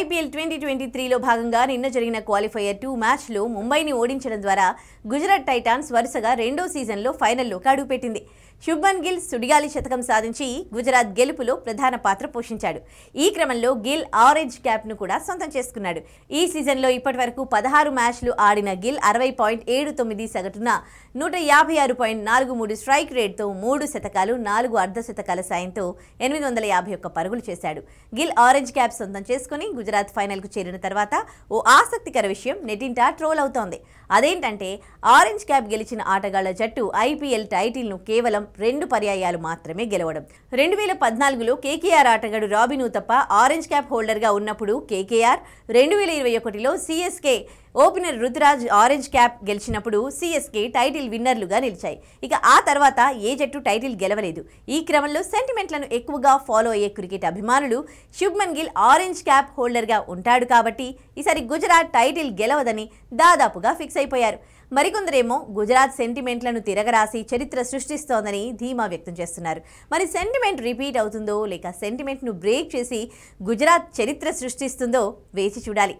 IPL twenty twenty త్రీలో భాగంగా నిన్న జరిగిన క్వాలిఫైయర్ టూ మ్యాచ్లో ముంబైని ఓడించడం ద్వారా గుజరాత్ టైటాన్స్ వరుసగా రెండో సీజన్లో ఫైనల్లో కడుగుపెట్టింది శుభన్ గిల్ సుడిగాలి శతకం సాధించి గుజరాత్ గెలుపులో ప్రధాన పాత్ర పోషించాడు ఈ క్రమంలో గిల్ ఆరెంజ్ క్యాప్ను కూడా సొంతం చేసుకున్నాడు ఈ సీజన్లో ఇప్పటి వరకు పదహారు మ్యాచ్లు ఆడిన గిల్ అరవై పాయింట్ ఏడు తొమ్మిది సగటున నూట యాభై ఆరు పాయింట్ నాలుగు మూడు స్ట్రైక్ రేట్తో మూడు శతకాలు నాలుగు అర్ధ శతకాల సాయంతో ఎనిమిది వందల యాభై ఒక్క పరుగులు చేశాడు గిల్ ఆరెంజ్ క్యాప్ సొంతం చేసుకుని గుజరాత్ ఫైనల్కు చేరిన తర్వాత ఓ ఆసక్తికర విషయం నెటింటా ట్రోల్ అవుతోంది అదేంటంటే ఆరెంజ్ క్యాప్ గెలిచిన ఆటగాళ్ల జట్టు ఐపీఎల్ టైటిల్ను కేవలం రెండు పర్యాయాలు మాత్రమే గెలవడం రెండు వేల పద్నాలుగులో కేకేఆర్ ఆటగాడు రాబిను తప్ప ఆరెంజ్ క్యాప్ హోల్డర్గా ఉన్నప్పుడు కేకేఆర్ రెండు వేల ఇరవై ఒకటిలో CSK opener Ruturaj orange cap గెలిచినప్పుడు సిఎస్కే టైటిల్ విన్నర్లుగా నిలిచాయి ఇక ఆ తర్వాత ఏ జట్టు టైటిల్ గెలవలేదు ఈ క్రమంలో సెంటిమెంట్లను ఎక్కువగా ఫాలో అయ్యే క్రికెట్ అభిమానులు శుభ్మన్ గిల్ ఆరెంజ్ క్యాప్ హోల్డర్గా ఉంటాడు కాబట్టి ఈసారి గుజరాత్ టైటిల్ గెలవదని దాదాపుగా ఫిక్స్ అయిపోయారు మరికొందరేమో గుజరాత్ సెంటిమెంట్లను తిరగరాసి చరిత్ర సృష్టిస్తోందని ధీమా వ్యక్తం చేస్తున్నారు మరి సెంటిమెంట్ రిపీట్ అవుతుందో లేక సెంటిమెంట్ను బ్రేక్ చేసి గుజరాత్ చరిత్ర సృష్టిస్తుందో వేచి చూడాలి